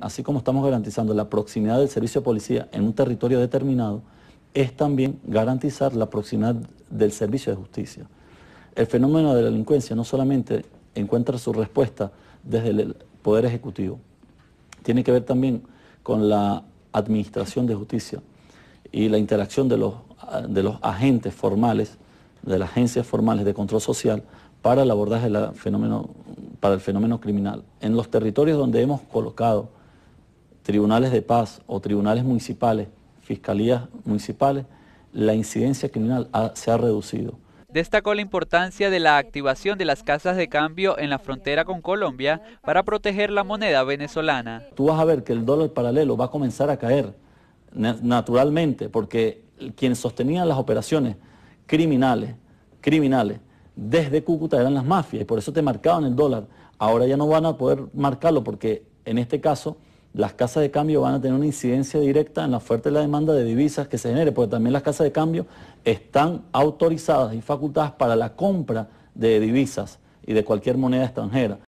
Así como estamos garantizando la proximidad del servicio de policía en un territorio determinado, es también garantizar la proximidad del servicio de justicia. El fenómeno de la delincuencia no solamente encuentra su respuesta desde el Poder Ejecutivo, tiene que ver también con la administración de justicia y la interacción de los, de los agentes formales, de las agencias formales de control social para el abordaje del fenómeno para el fenómeno criminal. En los territorios donde hemos colocado tribunales de paz o tribunales municipales, fiscalías municipales, la incidencia criminal se ha reducido. Destacó la importancia de la activación de las casas de cambio en la frontera con Colombia para proteger la moneda venezolana. Tú vas a ver que el dólar paralelo va a comenzar a caer naturalmente porque quienes sostenían las operaciones criminales, criminales desde Cúcuta eran las mafias y por eso te marcaban el dólar. Ahora ya no van a poder marcarlo porque en este caso las casas de cambio van a tener una incidencia directa en la fuerte y la demanda de divisas que se genere, porque también las casas de cambio están autorizadas y facultadas para la compra de divisas y de cualquier moneda extranjera.